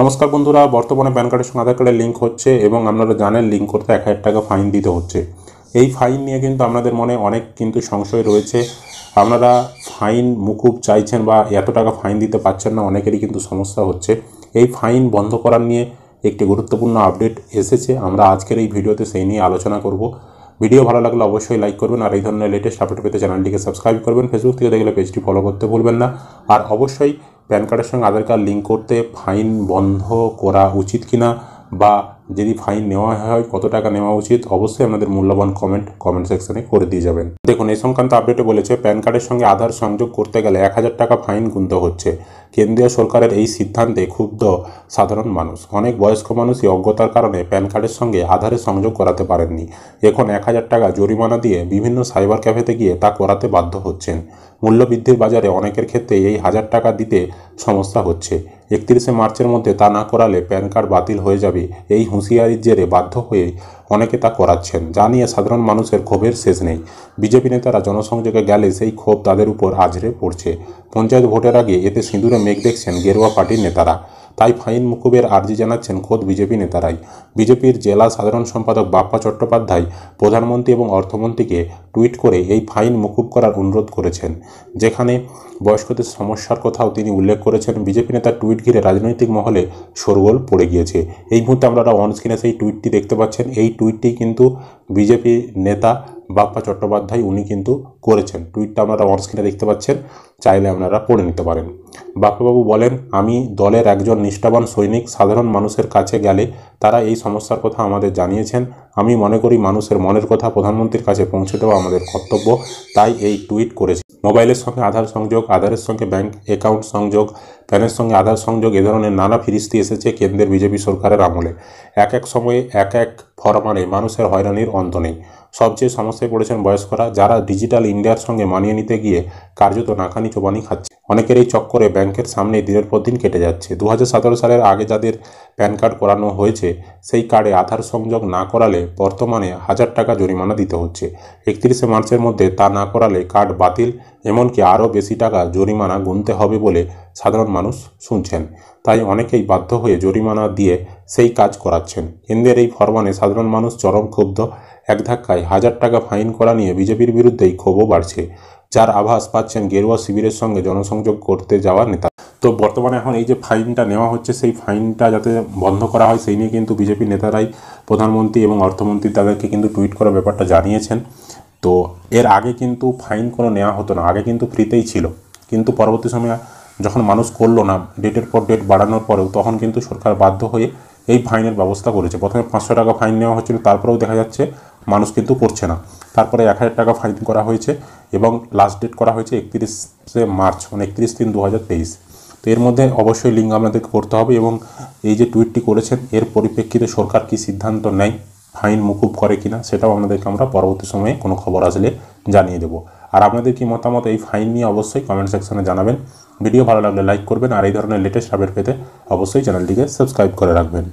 নমস্কার বন্ধুরা বর্তমানে প্যান কার্ডের সঙ্গে আধার কার্ডের লিঙ্ক হচ্ছে এবং আপনারা জানেন লিঙ্ক করতে এক হাজার টাকা ফাইন দিতে হচ্ছে এই ফাইন নিয়ে কিন্তু আপনাদের মনে অনেক কিন্তু সংশয় রয়েছে আপনারা ফাইন মুকুব চাইছেন বা এত টাকা ফাইন দিতে পারছেন না অনেকেরই কিন্তু সমস্যা হচ্ছে এই ফাইন বন্ধ করার নিয়ে একটি গুরুত্বপূর্ণ আপডেট এসেছে আমরা আজকের এই ভিডিওতে সেই নিয়ে আলোচনা করব ভিডিও ভালো লাগলে অবশ্যই লাইক করবেন আর এই ধরনের লেটেস্ট আপডেট পেতে চ্যানেলটিকে সাবস্ক্রাইব করবেন ফেসবুক থেকে দেখলে পেজটি ফলো করতে ভুলবেন না আর অবশ্যই প্যান কার্ডের সঙ্গে আধার কার্ড লিঙ্ক করতে ফাইন বন্ধ করা উচিত কিনা বা যদি ফাইন নেওয়া হয় কত টাকা নেওয়া উচিত অবশ্যই আপনাদের মূল্যবান কমেন্ট কমেন্ট সেকশনে করে দিয়ে যাবেন দেখুন এই সংক্রান্ত আপডেটে বলেছে প্যান কার্ডের সঙ্গে আধার সংযোগ করতে গেলে এক হাজার টাকা ফাইন গুনতে হচ্ছে কেন্দ্রীয় সরকারের এই সিদ্ধান্তে ক্ষুব্ধ সাধারণ মানুষ অনেক বয়স্ক মানুষই অজ্ঞতার কারণে প্যান কার্ডের সঙ্গে আধারে সংযোগ করাতে পারেননি এখন এক হাজার টাকা জরিমানা দিয়ে বিভিন্ন সাইবার ক্যাফেতে গিয়ে তা করাতে বাধ্য হচ্ছেন মূল্যবৃদ্ধির বাজারে অনেকের ক্ষেত্রে এই হাজার টাকা দিতে সমস্যা হচ্ছে একত্রিশে মার্চের মধ্যে তা না করালে প্যান কার্ড বাতিল হয়ে যাবে এই হুঁশিয়ারির জেরে বাধ্য হয়ে অনেকে তা করাচ্ছেন যা নিয়ে সাধারণ মানুষের ক্ষোভের শেষ নেই বিজেপি নেতারা জনসংযোগে গেলে সেই ক্ষোভ তাদের উপর আজরে পড়ছে পঞ্চায়েত ভোটের আগে এতে সিঁদুরে মেঘ দেখছেন গেরুয়া পার্টির নেতারা তাই ফাইন মুকুবের আর্জি জানাচ্ছেন খোদ বিজেপি নেতারাই বিজেপির জেলা সাধারণ সম্পাদক বাপ্পা চট্টোপাধ্যায় প্রধানমন্ত্রী এবং অর্থমন্ত্রীকে টুইট করে এই ফাইন মুকুব করার অনুরোধ করেছেন যেখানে বয়স্কদের সমস্যার কথাও তিনি উল্লেখ করেছেন বিজেপি নেতার টুইট ঘিরে রাজনৈতিক মহলে শোরগোল পড়ে গিয়েছে এই মুহূর্তে আমরা অনস্ক্রিনে সেই টুইটটি দেখতে পাচ্ছেন এই টুইটটি কিন্তু বিজেপি নেতা বাপ্পা চট্টোপাধ্যায় উনি কিন্তু করেছেন টুইটটা আপনারা স্ক্রিনে দেখতে পাচ্ছেন চাইলে আপনারা পড়ে নিতে পারেন বাপ্পাবাবু বলেন আমি দলের একজন নিষ্ঠাবান সৈনিক সাধারণ মানুষের কাছে গেলে তারা এই সমস্যার কথা আমাদের জানিয়েছেন আমি মনে করি মানুষের মনের কথা প্রধানমন্ত্রীর কাছে পৌঁছে দেওয়া আমাদের কর্তব্য তাই এই টুইট করেছি মোবাইলের সঙ্গে আধার সংযোগ আধারের সঙ্গে ব্যাংক অ্যাকাউন্ট সংযোগ প্যানের সঙ্গে আধার সংযোগ এ ধরনের নানা ফিরিস্তি এসেছে কেন্দ্রের বিজেপি সরকারের আমলে এক এক সময়ে এক এক ফরমানে মানুষের হয়রানির অন্ত নেই সবচেয়ে সমস্যায় পড়েছেন বয়স্করা যারা ডিজিটাল ইন্ডিয়ার সঙ্গে মানিয়ে নিতে গিয়ে কার্যত নাকানি চোবানি খাচ্ছে অনেকের এই চক্করে ব্যাংকের সামনে দিনের পর দিন কেটে যাচ্ছে দু সালের আগে যাদের প্যান কার্ড করানো হয়েছে সেই কার্ডে আধার সংযোগ না করালে বর্তমানে হাজার টাকা জরিমানা দিতে হচ্ছে একত্রিশে মার্চের মধ্যে তা না করালে কার্ড বাতিল এমনকি আরও বেশি টাকা জরিমানা গুনতে হবে বলে সাধারণ মানুষ শুনছেন তাই অনেকেই বাধ্য হয়ে জরিমানা দিয়ে সেই কাজ করাচ্ছেন কেন্দ্রের এই ফরমানে সাধারণ মানুষ চরম ক্ষুব্ধ এক ধাক্কায় হাজার টাকা ফাইন করা নিয়ে বিজেপির বিরুদ্ধেই ক্ষোভও বাড়ছে যার আভাস পাচ্ছেন গেরুয়া শিবিরের সঙ্গে জনসংযোগ করতে যাওয়া নেতা তো বর্তমানে এখন এই যে ফাইনটা নেওয়া হচ্ছে সেই ফাইনটা যাতে বন্ধ করা হয় সেই নিয়ে কিন্তু বিজেপি নেতারাই প্রধানমন্ত্রী এবং অর্থমন্ত্রী তাদেরকে কিন্তু টুইট করার ব্যাপারটা জানিয়েছেন তো এর আগে কিন্তু ফাইন কোনো নেওয়া হতো না আগে কিন্তু ফ্রিতেই ছিল কিন্তু পরবর্তী সময়ে যখন মানুষ করলো না ডেটের পর ডেট বাড়ানোর পরেও তখন কিন্তু সরকার বাধ্য হয়ে এই ফাইনের ব্যবস্থা করেছে প্রথমে পাঁচশো টাকা ফাইন নেওয়া হচ্ছিল তারপরেও দেখা যাচ্ছে মানুষ কিন্তু করছে না তারপরে এক হাজার টাকা ফাইন করা হয়েছে এবং লাস্ট ডেট করা হয়েছে একত্রিশে মার্চ মানে একত্রিশ তিন দু তো এর মধ্যে অবশ্যই লিঙ্গ আপনাদেরকে করতে হবে এবং এই যে টুইটটি করেছেন এর পরিপ্রেক্ষিতে সরকার কি সিদ্ধান্ত নেয় ফাইন মুকুব করে কিনা সেটাও আপনাদেরকে আমরা পরবর্তী সময়ে কোনো খবর আসলে জানিয়ে দেবো আর আপনাদের কি মতামত এই ফাইন নিয়ে অবশ্যই কমেন্ট সেকশনে জানাবেন ভিডিও ভালো লাগলে লাইক করবেন আর এই ধরনের লেটেস্ট আপডেট পেতে অবশ্যই চ্যানেলটিকে সাবস্ক্রাইব করে রাখবেন